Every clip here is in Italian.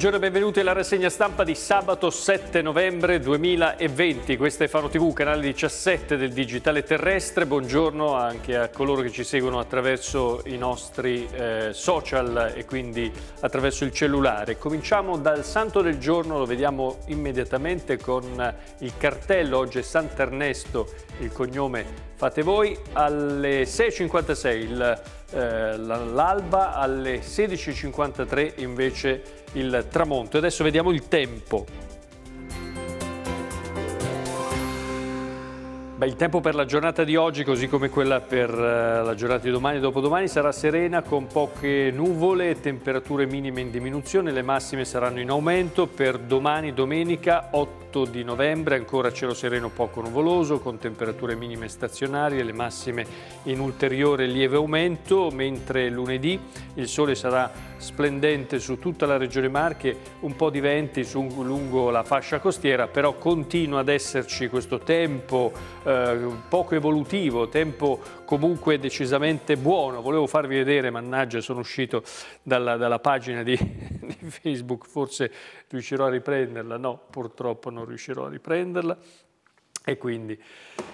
Buongiorno e benvenuti alla rassegna stampa di sabato 7 novembre 2020. Questo è Fano TV, canale 17 del Digitale Terrestre. Buongiorno anche a coloro che ci seguono attraverso i nostri eh, social e quindi attraverso il cellulare. Cominciamo dal santo del giorno, lo vediamo immediatamente con il cartello. Oggi è Sant'Ernesto, il cognome fate voi. Alle 6.56 il eh, l'alba, alle 16.53 invece il tramonto. Adesso vediamo il tempo. Beh, il tempo per la giornata di oggi, così come quella per eh, la giornata di domani e dopodomani, sarà serena con poche nuvole, temperature minime in diminuzione, le massime saranno in aumento per domani, domenica 8 8 di novembre, ancora cielo sereno poco nuvoloso, con temperature minime stazionarie, le massime in ulteriore lieve aumento, mentre lunedì il sole sarà splendente su tutta la regione Marche, un po' di venti su, lungo la fascia costiera, però continua ad esserci questo tempo eh, poco evolutivo, tempo comunque decisamente buono. Volevo farvi vedere, mannaggia, sono uscito dalla, dalla pagina di, di Facebook, forse riuscirò a riprenderla. No, purtroppo non riuscirò a riprenderla. E quindi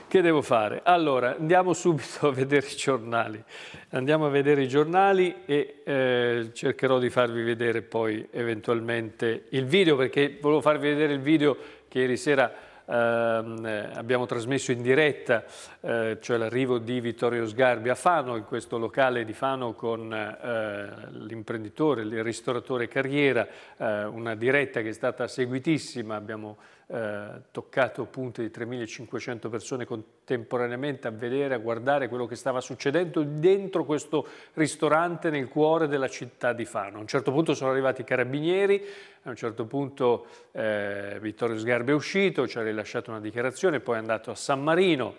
che devo fare? Allora andiamo subito a vedere i giornali, andiamo a vedere i giornali e eh, cercherò di farvi vedere poi eventualmente il video perché volevo farvi vedere il video che ieri sera ehm, eh, abbiamo trasmesso in diretta, eh, cioè l'arrivo di Vittorio Sgarbi a Fano, in questo locale di Fano con eh, l'imprenditore, il ristoratore Carriera, eh, una diretta che è stata seguitissima, abbiamo eh, toccato punte di 3.500 persone contemporaneamente a vedere, a guardare quello che stava succedendo dentro questo ristorante nel cuore della città di Fano. A un certo punto sono arrivati i carabinieri, a un certo punto eh, Vittorio Sgarbi è uscito, ci ha rilasciato una dichiarazione, poi è andato a San Marino,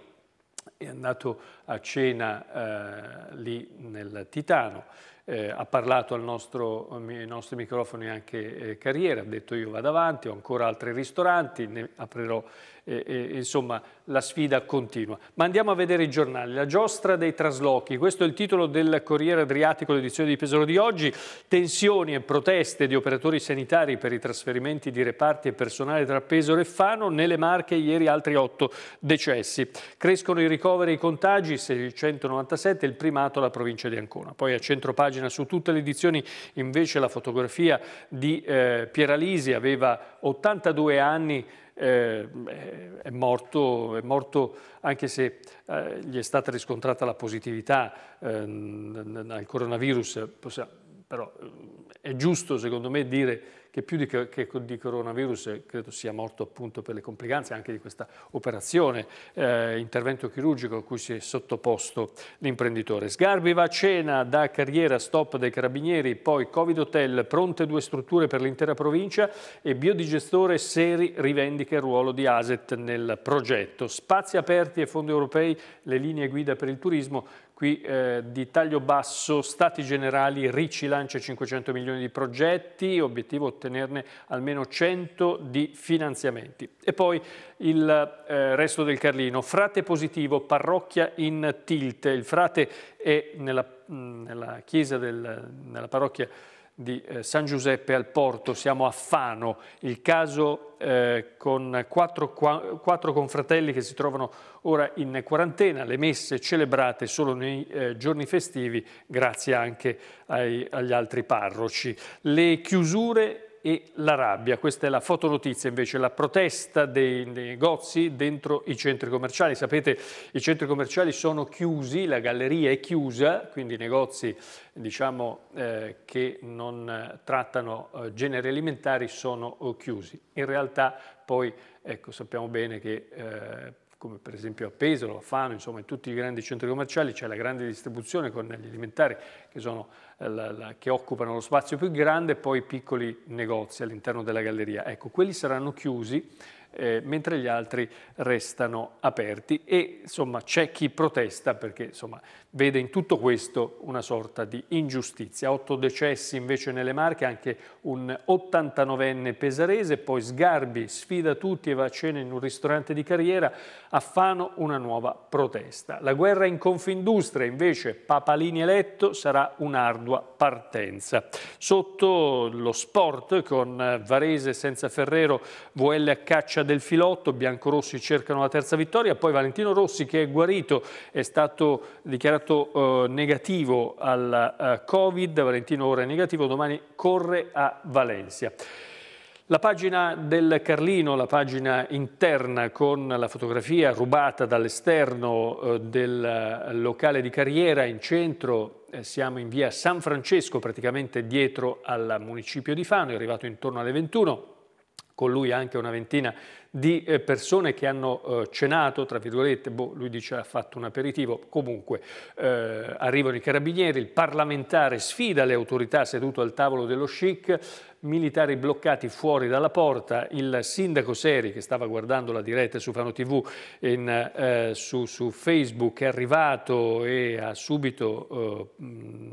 è andato a cena eh, lì nel Titano eh, ha parlato nostro, eh, ai nostri microfoni anche eh, Carriera, ha detto io vado avanti, ho ancora altri ristoranti, ne aprirò e, e, insomma la sfida continua. Ma andiamo a vedere i giornali. La giostra dei traslochi, questo è il titolo del Corriere Adriatico, l'edizione di Pesaro di oggi. Tensioni e proteste di operatori sanitari per i trasferimenti di reparti e personale tra Pesaro e Fano. Nelle Marche ieri altri otto decessi. Crescono i ricoveri e i contagi, 697, il primato alla provincia di Ancona. Poi a centro pagina su tutte le edizioni invece la fotografia di eh, Pieralisi, aveva 82 anni eh, è, morto, è, morto, anche se eh, gli è stata riscontrata la positività ehm, al coronavirus, però ehm, è giusto secondo me dire che più di, che di coronavirus eh, credo sia morto appunto per le complicanze anche di questa operazione, eh, intervento chirurgico a cui si è sottoposto l'imprenditore. Sgarbi va a cena, da carriera stop dei carabinieri, poi Covid Hotel, pronte due strutture per l'intera provincia e biodigestore Seri rivendica il ruolo di ASET nel progetto. Spazi aperti e fondi europei, le linee guida per il turismo, qui eh, di taglio basso, stati generali, Ricci lancia 500 milioni di progetti, obiettivo ottenuto ottenerne almeno 100 di finanziamenti. E poi il eh, resto del Carlino, frate positivo, parrocchia in tilt. Il frate è nella, nella chiesa, del, nella parrocchia di eh, San Giuseppe al Porto, siamo a Fano, il caso eh, con quattro, quattro, confratelli che si trovano ora in quarantena, le messe celebrate solo nei eh, giorni festivi, grazie anche ai, agli altri parroci. Le chiusure e la rabbia. Questa è la fotonotizia invece, la protesta dei negozi dentro i centri commerciali. Sapete, i centri commerciali sono chiusi, la galleria è chiusa, quindi i negozi diciamo, eh, che non eh, trattano eh, generi alimentari sono eh, chiusi. In realtà poi ecco, sappiamo bene che eh, come per esempio a Pesaro, a Fano, insomma in tutti i grandi centri commerciali c'è la grande distribuzione con gli alimentari che, sono, eh, la, la, che occupano lo spazio più grande e poi piccoli negozi all'interno della galleria. Ecco, quelli saranno chiusi eh, mentre gli altri restano aperti e insomma c'è chi protesta perché insomma, vede in tutto questo una sorta di ingiustizia. Otto decessi invece nelle Marche, anche un 89enne pesarese, poi Sgarbi sfida tutti e va a cena in un ristorante di carriera, a Fano una nuova protesta. La guerra in Confindustria invece, Papalini eletto, sarà un'ardua partenza. Sotto lo sport con Varese senza Ferrero, VL a caccia del filotto, biancorossi cercano la terza vittoria, poi Valentino Rossi che è guarito, è stato dichiarato eh, negativo al eh, Covid, Valentino ora è negativo, domani corre a Valencia. La pagina del Carlino, la pagina interna con la fotografia rubata dall'esterno eh, del eh, locale di carriera in centro eh, siamo in via San Francesco, praticamente dietro al municipio di Fano, è arrivato intorno alle 21 con lui anche una ventina di eh, persone che hanno eh, cenato, tra virgolette, boh, lui dice ha fatto un aperitivo, comunque eh, arrivano i carabinieri, il parlamentare sfida le autorità seduto al tavolo dello chic, militari bloccati fuori dalla porta, il sindaco Seri che stava guardando la diretta su Fano TV in, eh, su, su, Facebook è arrivato e ha subito eh,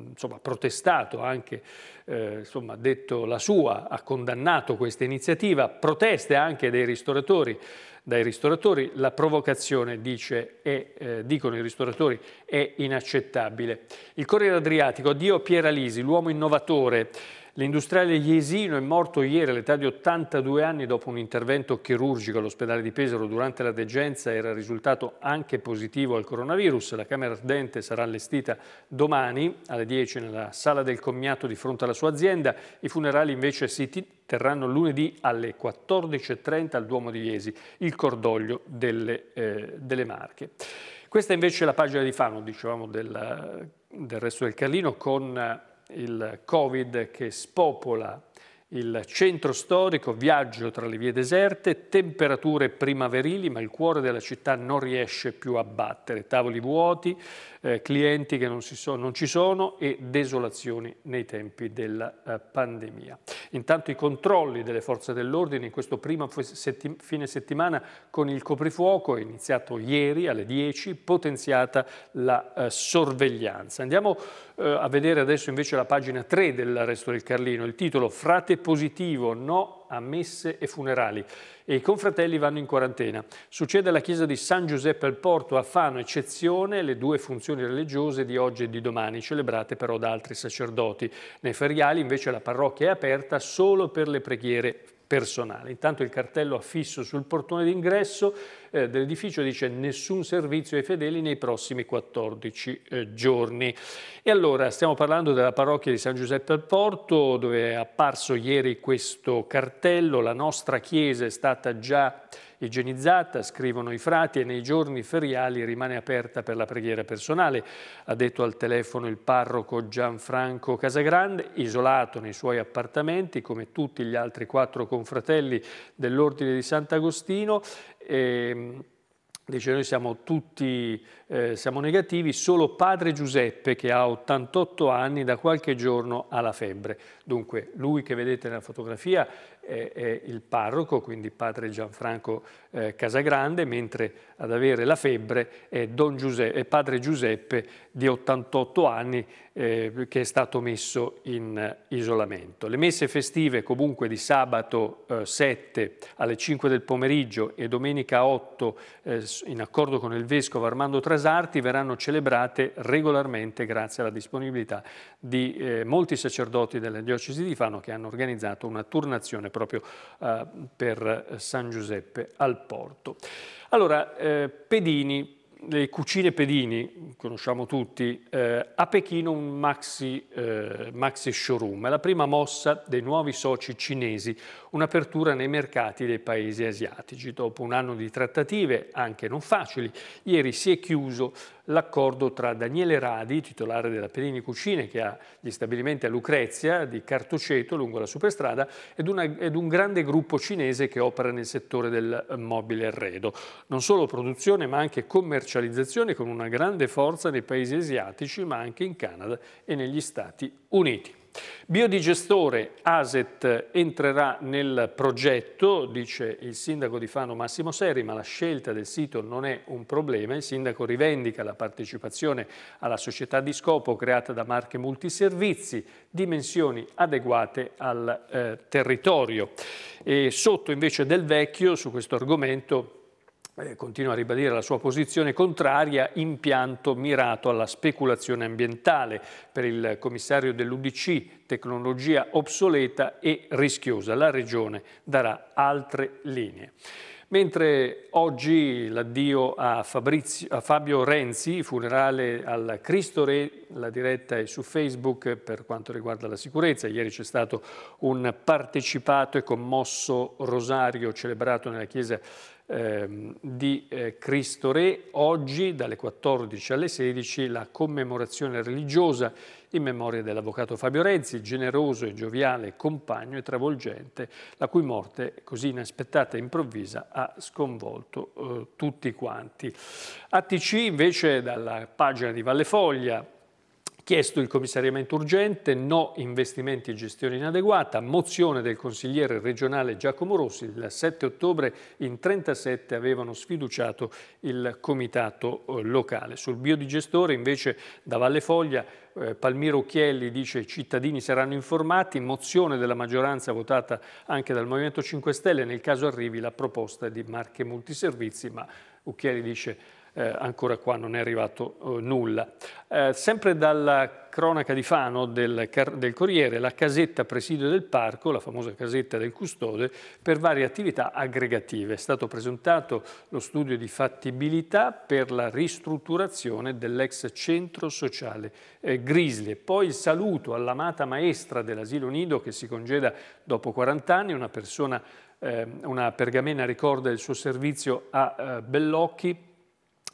insomma, protestato anche, eh, insomma, detto la sua, ha condannato questa iniziativa, proteste anche dei ristoratori dai ristoratori. La provocazione, dice, è, eh, dicono i ristoratori, è inaccettabile. Il Corriere Adriatico, addio Pieralisi, l'uomo innovatore. L'industriale Iesino è morto ieri all'età di 82 anni dopo un intervento chirurgico all'ospedale di Pesaro durante la degenza era risultato anche positivo al coronavirus. La Camera Ardente sarà allestita domani alle 10 nella sala del commiato di fronte alla sua azienda. I funerali invece si terranno lunedì alle 14.30 al Duomo di Iesi, il cordoglio delle, eh, delle Marche. Questa invece è la pagina di Fano, dicevamo, del, del resto del Carlino, con il Covid che spopola il centro storico, viaggio tra le vie deserte, temperature primaverili, ma il cuore della città non riesce più a battere, tavoli vuoti, eh, clienti che non, so, non, ci sono e desolazioni nei tempi della eh, pandemia. Intanto i controlli delle forze dell'ordine in questo primo setti fine settimana con il coprifuoco è iniziato ieri alle 10, potenziata la eh, sorveglianza. Andiamo eh, a vedere adesso invece la pagina 3 del resto del Carlino, il titolo Frate positivo, no a messe e funerali e i confratelli vanno in quarantena. Succede alla chiesa di San Giuseppe al Porto a Fano, eccezione le due funzioni religiose di oggi e di domani, celebrate però da altri sacerdoti. Nei feriali invece la parrocchia è aperta solo per le preghiere personale. Intanto il cartello affisso sul portone d'ingresso eh, dell'edificio dice nessun servizio ai fedeli nei prossimi 14 eh, giorni. E allora stiamo parlando della parrocchia di San Giuseppe al Porto dove è apparso ieri questo cartello, la nostra chiesa è stata già igienizzata, scrivono i frati, e nei giorni feriali rimane aperta per la preghiera personale. Ha detto al telefono il parroco Gianfranco Casagrande, isolato nei suoi appartamenti, come tutti gli altri quattro confratelli dell'Ordine di Sant'Agostino. E, ehm, Dice noi siamo tutti eh, siamo negativi, solo padre Giuseppe che ha 88 anni da qualche giorno ha la febbre. Dunque lui che vedete nella fotografia è il parroco, quindi padre Gianfranco eh, Casagrande, mentre ad avere la febbre è, Giuseppe, è padre Giuseppe di 88 anni eh, che è stato messo in eh, isolamento. Le messe festive comunque di sabato eh, 7 alle 5 del pomeriggio e domenica 8 eh, in accordo con il Vescovo Armando Trasarti verranno celebrate regolarmente grazie alla disponibilità di eh, molti sacerdoti della diocesi di Fano che hanno organizzato una turnazione proprio eh, per San Giuseppe al Porto. Allora, eh, Pedini, le cucine Pedini, conosciamo tutti, eh, a Pechino un maxi, eh, maxi showroom, è la prima mossa dei nuovi soci cinesi, un'apertura nei mercati dei paesi asiatici. Dopo un anno di trattative, anche non facili, ieri si è chiuso l'accordo tra Daniele Radi, titolare della Perini Cucine, che ha gli stabilimenti a Lucrezia, di Cartoceto, lungo la superstrada, ed, una, ed un grande gruppo cinese che opera nel settore del eh, mobile arredo. Non solo produzione, ma anche commercializzazione con una grande forza nei paesi asiatici, ma anche in Canada e negli Stati Uniti. Biodigestore ASET entrerà nel progetto, dice il sindaco di Fano Massimo Serri, ma la scelta del sito non è un problema. Il sindaco rivendica la partecipazione alla società di scopo creata da marche multiservizi, dimensioni adeguate al eh, territorio. E sotto invece del vecchio, su questo argomento, continua a ribadire la sua posizione contraria, impianto mirato alla speculazione ambientale per il commissario dell'Udc, tecnologia obsoleta e rischiosa. La Regione darà altre linee. Mentre oggi l'addio a, a Fabio Renzi, funerale al Cristo Re, la diretta è su Facebook per quanto riguarda la sicurezza. Ieri c'è stato un partecipato e commosso rosario celebrato nella chiesa Ehm, di eh, Cristo Re. Oggi dalle 14 alle 16 la commemorazione religiosa in memoria dell'avvocato Fabio Renzi, generoso e gioviale compagno e travolgente, la cui morte così inaspettata e improvvisa ha sconvolto eh, tutti quanti. A TC invece dalla pagina di Valle Foglia Chiesto il commissariamento urgente, no investimenti e gestione inadeguata, mozione del consigliere regionale Giacomo Rossi, il 7 ottobre in 37 avevano sfiduciato il comitato eh, locale. Sul biodigestore invece da Valle Foglia eh, Palmiro Chielli dice i cittadini saranno informati, mozione della maggioranza votata anche dal Movimento 5 Stelle, nel caso arrivi la proposta di marche multiservizi, ma Ucchieri dice eh, ancora qua non è arrivato eh, nulla. Eh, sempre dalla cronaca di Fano del, del, Corriere, la casetta presidio del parco, la famosa casetta del custode, per varie attività aggregative. È stato presentato lo studio di fattibilità per la ristrutturazione dell'ex centro sociale eh, Grisli. Poi il saluto all'amata maestra dell'asilo nido che si congeda dopo 40 anni, una persona, eh, una pergamena ricorda il suo servizio a eh, Bellocchi,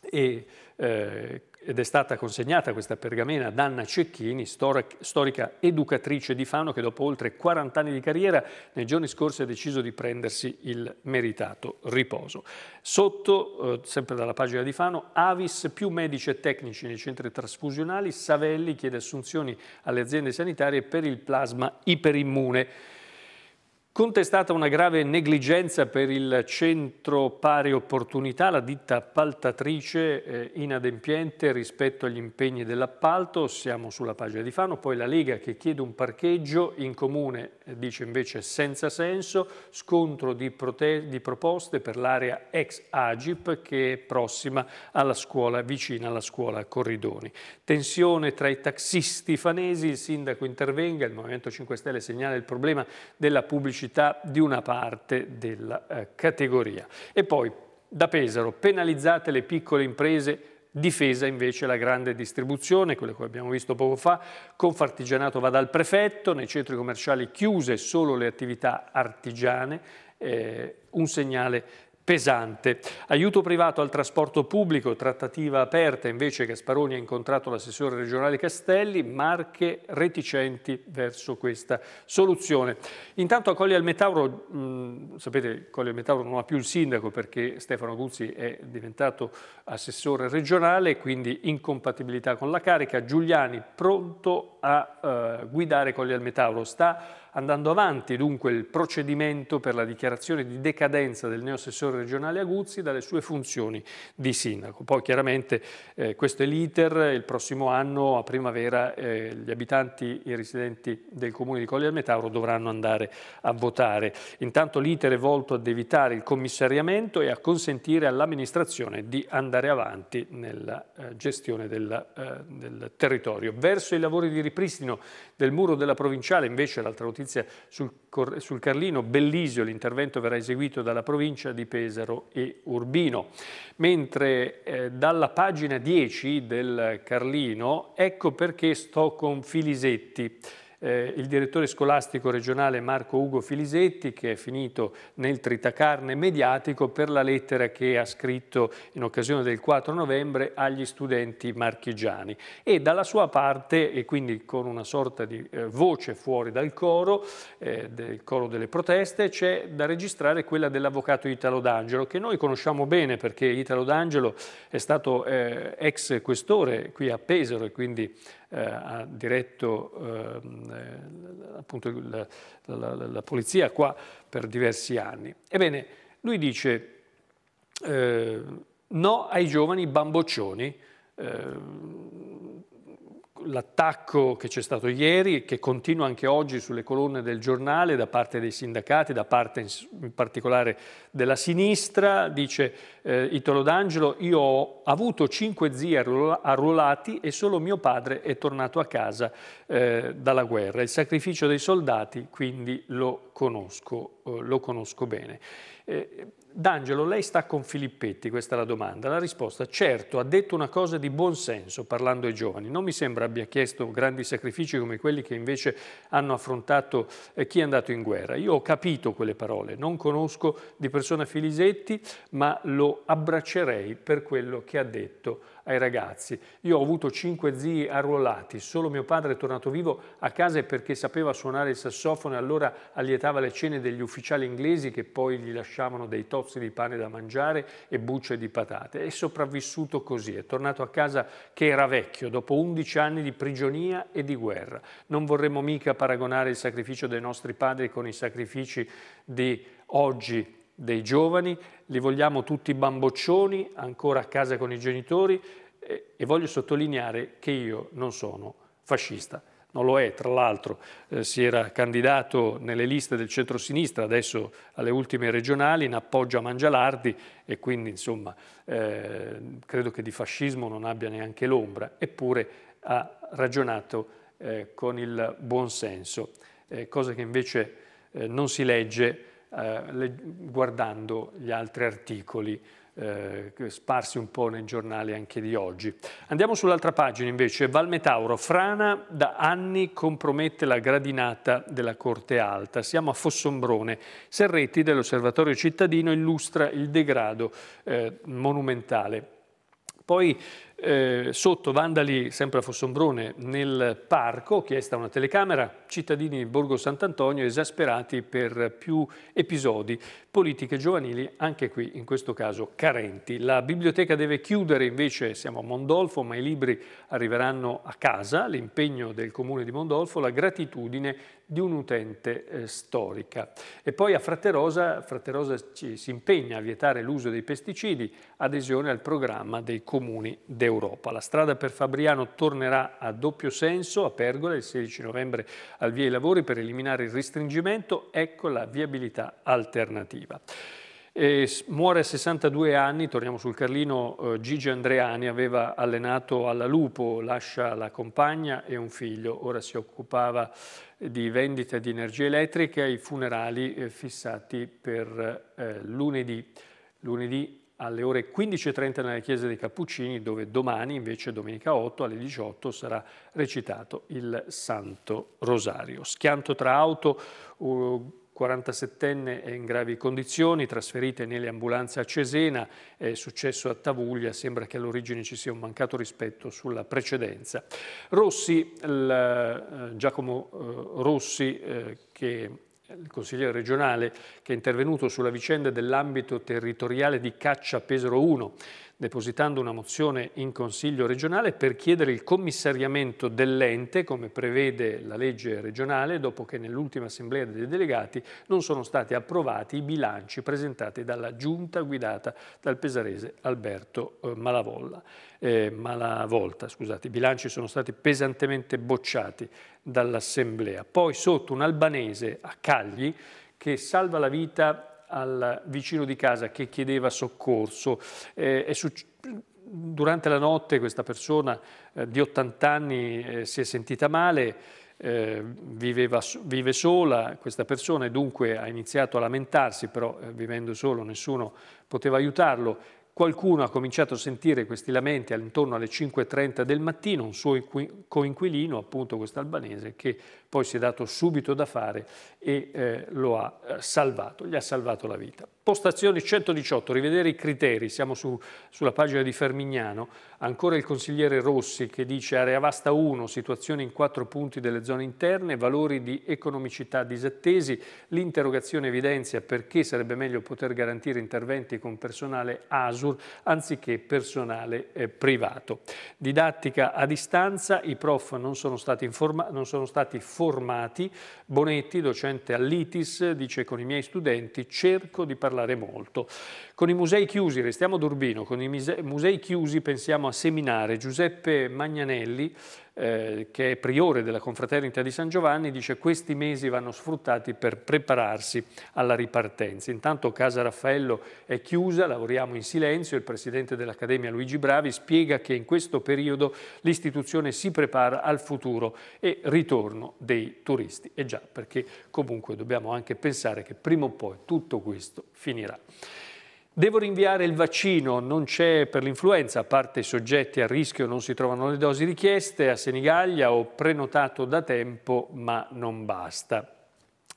e, eh, ed è stata consegnata questa pergamena ad Anna Cecchini, storica, storica educatrice di Fano che dopo oltre 40 anni di carriera nei giorni scorsi ha deciso di prendersi il meritato riposo. Sotto, eh, sempre dalla pagina di Fano, Avis più medici e tecnici nei centri trasfusionali, Savelli chiede assunzioni alle aziende sanitarie per il plasma iperimmune. Contestata una grave negligenza per il centro pari opportunità, la ditta appaltatrice eh, inadempiente rispetto agli impegni dell'appalto, siamo sulla pagina di Fano, poi la Lega che chiede un parcheggio in comune eh, dice invece senza senso, scontro di, di proposte per l'area ex Agip che è prossima alla scuola, vicina alla scuola Corridoni. Tensione tra i taxisti fanesi, il sindaco intervenga, il Movimento 5 Stelle segnala il problema della pubblicità criticità di una parte della eh, categoria. E poi, da Pesaro, penalizzate le piccole imprese difesa invece la grande distribuzione, quelle che abbiamo visto poco fa, Confartigianato va dal prefetto, nei centri commerciali chiuse solo le attività artigiane, eh, un segnale pesante. Aiuto privato al trasporto pubblico, trattativa aperta invece Gasparoni ha incontrato l'assessore regionale Castelli, Marche reticenti verso questa soluzione. Intanto a Colli al Metauro, mh, mm, sapete Colli al Metauro non ha più il sindaco perché Stefano Guzzi è diventato assessore regionale, quindi incompatibilità con la carica, Giuliani pronto a eh, guidare Colli al Metauro, sta andando avanti dunque il procedimento per la dichiarazione di decadenza del neoassessore regionale Aguzzi dalle sue funzioni di sindaco. Poi chiaramente eh, questo è l'iter, il prossimo anno a primavera eh, gli abitanti, e i residenti del comune di Colli del Metauro dovranno andare a votare. Intanto l'iter è volto ad evitare il commissariamento e a consentire all'amministrazione di andare avanti nella eh, gestione della, eh, del territorio. Verso i lavori di ripristino del muro della provinciale invece l'altra notizia notizia sul, sul Carlino, Bellisio, l'intervento verrà eseguito dalla provincia di Pesaro e Urbino. Mentre eh, dalla pagina 10 del Carlino, ecco perché sto con Filisetti eh, il direttore scolastico regionale Marco Ugo Filisetti che è finito nel tritacarne mediatico per la lettera che ha scritto in occasione del 4 novembre agli studenti marchigiani e dalla sua parte e quindi con una sorta di eh, voce fuori dal coro, eh, del coro delle proteste, c'è da registrare quella dell'avvocato Italo D'Angelo che noi conosciamo bene perché Italo D'Angelo è stato eh, ex questore qui a Pesaro e quindi eh, ha diretto ehm, eh, appunto la, la, la, la, polizia qua per diversi anni. Ebbene, lui dice eh, no ai giovani bamboccioni, eh, l'attacco che c'è stato ieri e che continua anche oggi sulle colonne del giornale da parte dei sindacati, da parte in particolare della sinistra, dice eh, Italo D'Angelo, io ho avuto cinque zii arruolati e solo mio padre è tornato a casa eh, dalla guerra. Il sacrificio dei soldati quindi lo conosco, eh, lo conosco bene. Eh, D'Angelo, lei sta con Filippetti, questa è la domanda. La risposta, certo, ha detto una cosa di buon senso parlando ai giovani. Non mi sembra abbia chiesto grandi sacrifici come quelli che invece hanno affrontato eh, chi è andato in guerra. Io ho capito quelle parole, non conosco di persona Filisetti, ma lo abbraccerei per quello che ha detto ai ragazzi. Io ho avuto cinque zii arruolati, solo mio padre è tornato vivo a casa perché sapeva suonare il sassofono e allora allietava le cene degli ufficiali inglesi che poi gli lasciavano dei tozzi di pane da mangiare e bucce di patate. È sopravvissuto così, è tornato a casa che era vecchio, dopo 11 anni di prigionia e di guerra. Non vorremmo mica paragonare il sacrificio dei nostri padri con i sacrifici di oggi dei giovani, li vogliamo tutti bamboccioni, ancora a casa con i genitori e, e voglio sottolineare che io non sono fascista non lo è, tra l'altro eh, si era candidato nelle liste del centrosinistra, adesso alle ultime regionali, in appoggio a Mangialardi e quindi insomma eh, credo che di fascismo non abbia neanche l'ombra, eppure ha ragionato eh, con il buon senso, eh, cosa che invece eh, non si legge eh, guardando gli altri articoli eh, sparsi un po' nei giornali anche di oggi. Andiamo sull'altra pagina invece, Valmetauro, frana da anni compromette la gradinata della Corte Alta. Siamo a Fossombrone, Serretti dell'Osservatorio Cittadino illustra il degrado eh, monumentale. Poi eh, sotto Vandali, sempre a Fossombrone, nel parco, chiesta una telecamera, cittadini di Borgo Sant'Antonio esasperati per più episodi politiche giovanili, anche qui in questo caso carenti. La biblioteca deve chiudere, invece siamo a Mondolfo, ma i libri arriveranno a casa, l'impegno del comune di Mondolfo, la gratitudine di un'utente eh, storica. E poi a Fratterosa, Fratterosa ci, si impegna a vietare l'uso dei pesticidi, adesione al programma dei comuni d'Europa. La strada per Fabriano tornerà a doppio senso a Pergola il 16 novembre al via i lavori per eliminare il restringimento, ecco la viabilità alternativa viva. E muore a 62 anni, torniamo sul Carlino, eh, Gigi Andreani aveva allenato alla Lupo, lascia la compagna e un figlio, ora si occupava di vendita di energia elettrica i funerali eh, fissati per eh, lunedì. lunedì alle ore 15.30 nella chiesa dei Cappuccini, dove domani, invece domenica 8 alle 18, sarà recitato il Santo Rosario. Schianto tra auto, 47enne è in gravi condizioni, trasferite nelle ambulanze a Cesena, è successo a Tavuglia, sembra che all'origine ci sia un mancato rispetto sulla precedenza. Rossi, il, eh, Giacomo eh, Rossi, eh, che il consigliere regionale che è intervenuto sulla vicenda dell'ambito territoriale di Caccia Pesaro 1 depositando una mozione in Consiglio regionale per chiedere il commissariamento dell'ente, come prevede la legge regionale, dopo che nell'ultima assemblea dei delegati non sono stati approvati i bilanci presentati dalla giunta guidata dal pesarese Alberto eh, Malavolla. Eh, Malavolta. Scusate. I bilanci sono stati pesantemente bocciati dall'assemblea. Poi sotto un albanese a Cagli che salva la vita al vicino di casa che chiedeva soccorso. Eh, è durante la notte questa persona eh, di 80 anni eh, si è sentita male, eh, viveva, vive sola questa persona e dunque ha iniziato a lamentarsi, però eh, vivendo solo nessuno poteva aiutarlo. Qualcuno ha cominciato a sentire questi lamenti intorno alle 5.30 del mattino, un suo coinquilino, appunto questo albanese, che poi si è dato subito da fare e eh, lo ha eh, salvato, gli ha salvato la vita. Postazioni 118, rivedere i criteri, siamo su, sulla pagina di Fermignano, ancora il consigliere Rossi che dice area vasta 1, situazione in quattro punti delle zone interne, valori di economicità disattesi, l'interrogazione evidenzia perché sarebbe meglio poter garantire interventi con personale ASUR anziché personale eh, privato. Didattica a distanza, i prof non sono stati, informa- non sono stati formati. Bonetti, docente all'ITIS, dice con i miei studenti cerco di parlare molto. Con i musei chiusi, restiamo ad Urbino, con i musei chiusi pensiamo a seminare. Giuseppe Magnanelli eh, che è priore della confraternita di San Giovanni, dice questi mesi vanno sfruttati per prepararsi alla ripartenza. Intanto Casa Raffaello è chiusa, lavoriamo in silenzio, il presidente dell'Accademia Luigi Bravi spiega che in questo periodo l'istituzione si prepara al futuro e ritorno dei turisti. E già, perché comunque dobbiamo anche pensare che prima o poi tutto questo finirà. Devo rinviare il vaccino, non c'è per l'influenza, a parte i soggetti a rischio non si trovano le dosi richieste, a Senigallia ho prenotato da tempo ma non basta.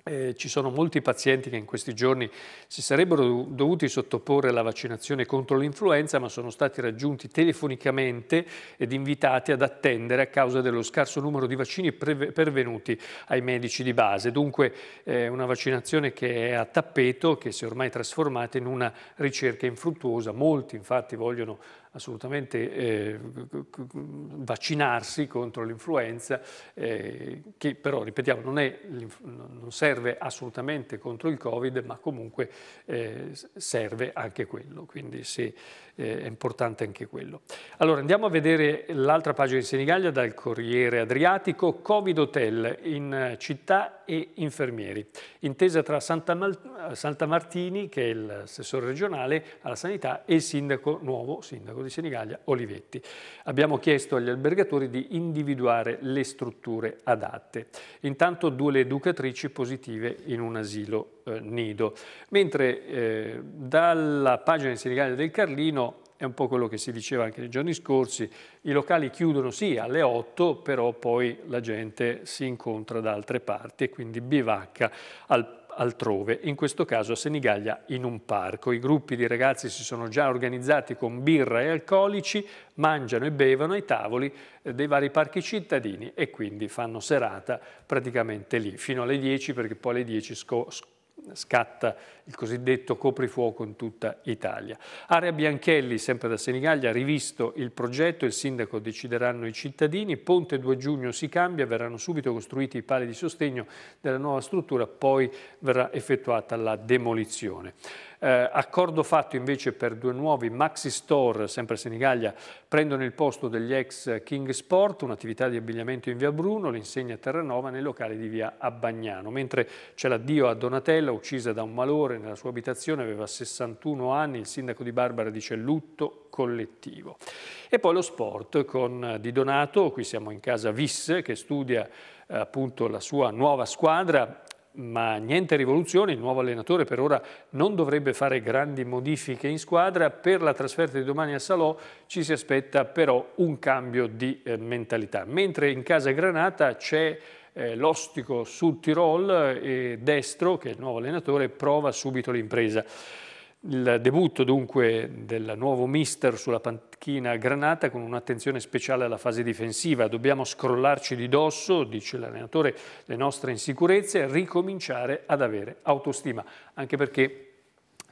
Eh, ci sono molti pazienti che in questi giorni si sarebbero dovuti sottoporre alla vaccinazione contro l'influenza, ma sono stati raggiunti telefonicamente ed invitati ad attendere a causa dello scarso numero di vaccini pervenuti ai medici di base. Dunque eh, una vaccinazione che è a tappeto, che si è ormai trasformata in una ricerca infruttuosa. Molti infatti vogliono assolutamente eh, vaccinarsi contro l'influenza, eh, che però, ripetiamo, non, è, non, serve assolutamente contro il Covid, ma comunque eh, serve anche quello, quindi sì, eh, è importante anche quello. Allora andiamo a vedere l'altra pagina di Senigallia dal Corriere Adriatico, Covid Hotel in eh, città e infermieri, intesa tra Santa, Mal Santa Martini, che è il assessore regionale alla sanità, e il sindaco nuovo, sindaco di Senigallia, Olivetti. Abbiamo chiesto agli albergatori di individuare le strutture adatte. Intanto due le educatrici positive in un asilo eh, nido, mentre eh, dalla pagina di Senigallia del Carlino è un po' quello che si diceva anche nei giorni scorsi, i locali chiudono sì alle 8, però poi la gente si incontra da altre parti e quindi bivacca al altrove, in questo caso a Senigallia in un parco. I gruppi di ragazzi si sono già organizzati con birra e alcolici, mangiano e bevono ai tavoli eh, dei vari parchi cittadini e quindi fanno serata praticamente lì, fino alle 10 perché poi alle 10 scatta il cosiddetto coprifuoco in tutta Italia. Area Bianchelli, sempre da Senigallia, ha rivisto il progetto, il sindaco decideranno i cittadini, Ponte 2 giugno si cambia, verranno subito costruiti i pali di sostegno della nuova struttura, poi verrà effettuata la demolizione. Eh, accordo fatto invece per due nuovi maxi store, sempre a Senigallia, prendono il posto degli ex King Sport, un'attività di abbigliamento in via Bruno, l'insegna Terranova nei locali di via Abbagnano, mentre c'è l'addio a Donatella, uccisa da un malore muore nella sua abitazione, aveva 61 anni, il sindaco di Barbara dice lutto collettivo. E poi lo sport con Di Donato, qui siamo in casa Vis, che studia eh, appunto la sua nuova squadra, ma niente rivoluzioni, il nuovo allenatore per ora non dovrebbe fare grandi modifiche in squadra, per la trasferta di domani a Salò ci si aspetta però un cambio di eh, mentalità, mentre in casa Granata c'è eh, l'ostico sul Tirol e Destro, che è il nuovo allenatore, prova subito l'impresa. Il debutto dunque del nuovo mister sulla panchina granata con un'attenzione speciale alla fase difensiva. Dobbiamo scrollarci di dosso, dice l'allenatore, le nostre insicurezze e ricominciare ad avere autostima, anche perché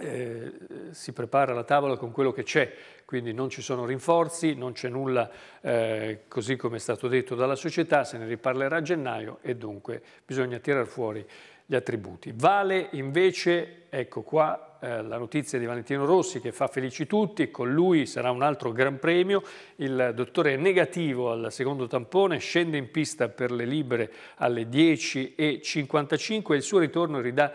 eh, si prepara la tavola con quello che c'è, quindi non ci sono rinforzi, non c'è nulla eh, così come è stato detto dalla società, se ne riparlerà a gennaio e dunque bisogna tirar fuori gli attributi. Vale invece, ecco qua, eh, la notizia di Valentino Rossi che fa felici tutti, con lui sarà un altro gran premio, il dottore è negativo al secondo tampone, scende in pista per le libere alle 10.55 e il suo ritorno ridà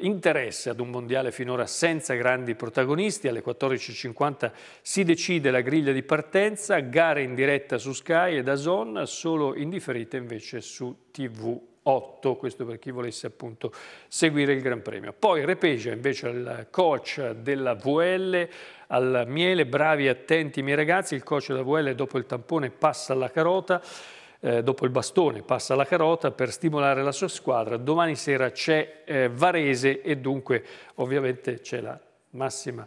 interesse ad un mondiale finora senza grandi protagonisti. Alle 14.50 si decide la griglia di partenza, gare in diretta su Sky e da Zon, solo indifferite invece su TV. 8, questo per chi volesse appunto seguire il Gran Premio. Poi Repegia invece al coach della VL, al miele, bravi attenti miei ragazzi, il coach della VL dopo il tampone passa alla carota, eh, dopo il bastone passa la carota per stimolare la sua squadra. Domani sera c'è eh, Varese e dunque ovviamente c'è la massima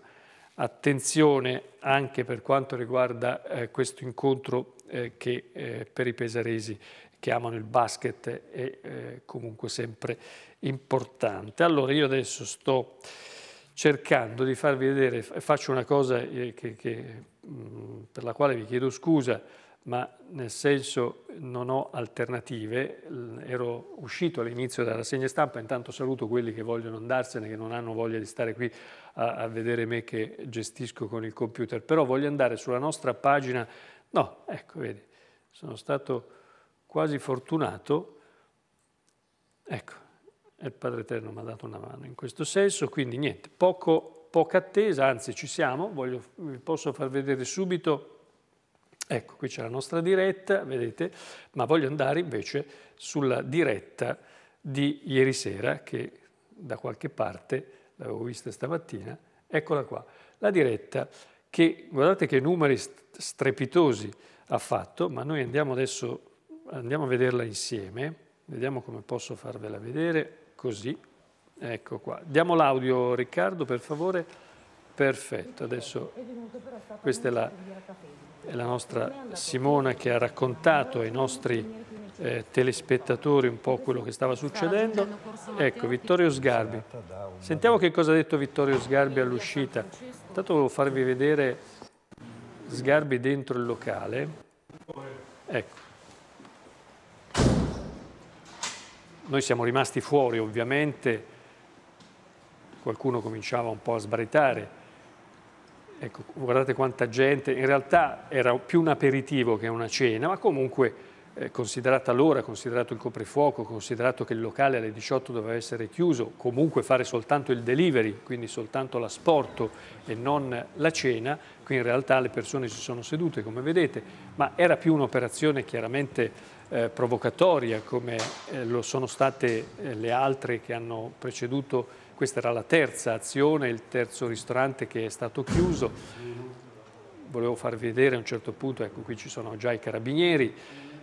attenzione anche per quanto riguarda eh, questo incontro eh, che eh, per i pesaresi che amano il basket è eh, comunque sempre importante. Allora io adesso sto cercando di farvi vedere, faccio una cosa che, che, mm, per la quale vi chiedo scusa, ma nel senso non ho alternative, ero uscito all'inizio dalla rassegna stampa, intanto saluto quelli che vogliono andarsene, che non hanno voglia di stare qui a, a vedere me che gestisco con il computer, però voglio andare sulla nostra pagina, no, ecco, vedi, sono stato quasi fortunato, ecco, il Padre Eterno mi ha dato una mano in questo senso, quindi niente, poco, poca attesa, anzi ci siamo, voglio, vi posso far vedere subito Ecco, qui c'è la nostra diretta, vedete, ma voglio andare invece sulla diretta di ieri sera che da qualche parte l'avevo vista stamattina, eccola qua, la diretta che guardate che numeri strepitosi ha fatto, ma noi andiamo adesso andiamo a vederla insieme, vediamo come posso farvela vedere, così, ecco qua. Diamo l'audio Riccardo per favore. Perfetto, adesso questa è la, è la nostra Simona che ha raccontato ai nostri eh, telespettatori un po' quello che stava succedendo. Ecco, Vittorio Sgarbi. Sentiamo che cosa ha detto Vittorio Sgarbi all'uscita. Intanto volevo farvi vedere Sgarbi dentro il locale. Ecco. Noi siamo rimasti fuori ovviamente, qualcuno cominciava un po' a sbaritare, Ecco, guardate quanta gente, in realtà era più un aperitivo che una cena, ma comunque eh, considerata l'ora, considerato il coprifuoco, considerato che il locale alle 18 doveva essere chiuso, comunque fare soltanto il delivery, quindi soltanto l'asporto e non la cena, qui in realtà le persone si sono sedute, come vedete, ma era più un'operazione chiaramente eh, provocatoria, come eh, lo sono state eh, le altre che hanno preceduto questa era la terza azione, il terzo ristorante che è stato chiuso. Volevo farvi vedere a un certo punto, ecco qui ci sono già i carabinieri,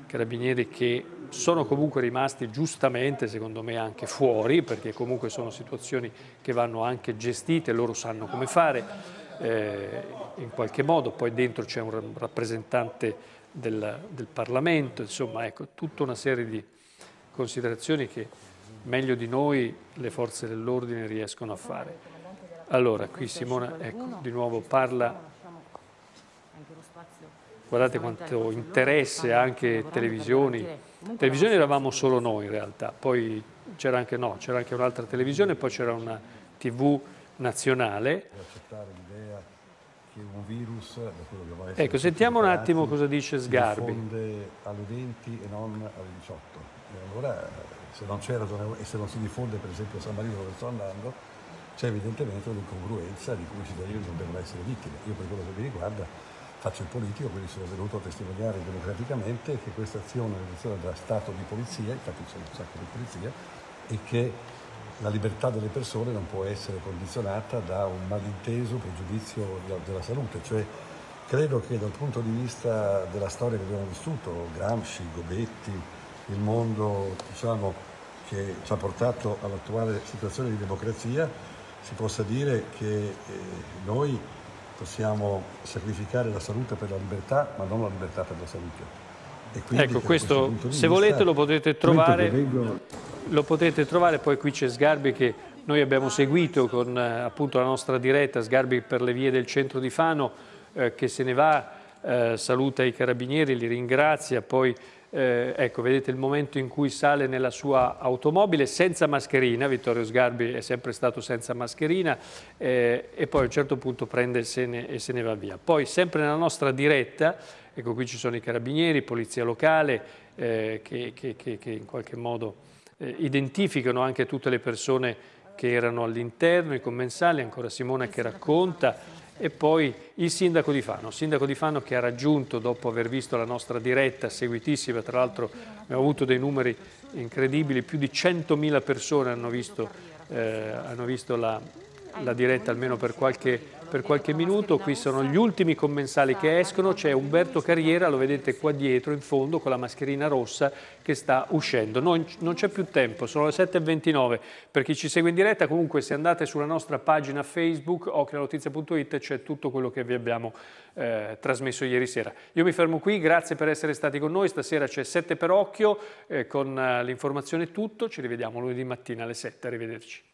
carabinieri che sono comunque rimasti giustamente, secondo me, anche fuori, perché comunque sono situazioni che vanno anche gestite, loro sanno come fare eh, in qualche modo, poi dentro c'è un rappresentante del, del Parlamento, insomma, ecco, tutta una serie di considerazioni che meglio di noi le forze dell'ordine riescono a fare. Allora, qui Simona ecco, di nuovo parla, guardate quanto interesse anche televisioni, televisioni eravamo solo noi in realtà, poi c'era anche, no, anche un'altra televisione, poi c'era una tv nazionale. Un Virus, ecco, sentiamo un attimo cosa dice Sgarbi. alle 20 e non alle 18. E allora eh, se non c'è e se non si diffonde per esempio a San Marino dove sto andando, c'è evidentemente un'incongruenza di cui i cittadini non devono essere vittime. Io per quello che mi riguarda faccio il politico, quindi sono venuto a testimoniare democraticamente che questa azione è un'azione da Stato di polizia, infatti c'è un sacco di polizia, e che la libertà delle persone non può essere condizionata da un malinteso pregiudizio della salute, cioè credo che dal punto di vista della storia che abbiamo vissuto, Gramsci, Gobetti, il mondo diciamo, che ci ha portato all'attuale situazione di democrazia, si possa dire che eh, noi possiamo sacrificare la salute per la libertà, ma non la libertà per la salute. Ecco, questo, questo se volete lo potete trovare, vengo... lo potete trovare, poi qui c'è Sgarbi che noi abbiamo seguito con eh, appunto la nostra diretta, Sgarbi per le vie del centro di Fano, eh, che se ne va, eh, saluta i carabinieri, li ringrazia, poi eh, ecco, vedete il momento in cui sale nella sua automobile senza mascherina, Vittorio Sgarbi è sempre stato senza mascherina eh, e poi a un certo punto prende e se, ne, e se ne va via. Poi sempre nella nostra diretta, ecco qui ci sono i carabinieri, polizia locale eh, che, che, che, che, in qualche modo eh, identificano anche tutte le persone che erano all'interno, i commensali, ancora Simona che racconta e poi il sindaco di Fano, sindaco di Fano che ha raggiunto dopo aver visto la nostra diretta seguitissima, tra l'altro abbiamo avuto dei numeri incredibili, più di 100.000 persone hanno visto, eh, hanno visto la, la diretta almeno per qualche, per qualche minuto. Qui sono gli ultimi commensali che escono, c'è Umberto Carriera, lo vedete qua dietro in fondo con la mascherina rossa che sta uscendo. Non, non c'è più tempo, sono le 7.29. Per chi ci segue in diretta, comunque se andate sulla nostra pagina Facebook ocreanotizia.it c'è tutto quello che vi abbiamo eh, trasmesso ieri sera. Io mi fermo qui, grazie per essere stati con noi. Stasera c'è 7 per occhio, eh, con eh, l'informazione tutto. Ci rivediamo lunedì mattina alle 7. Arrivederci.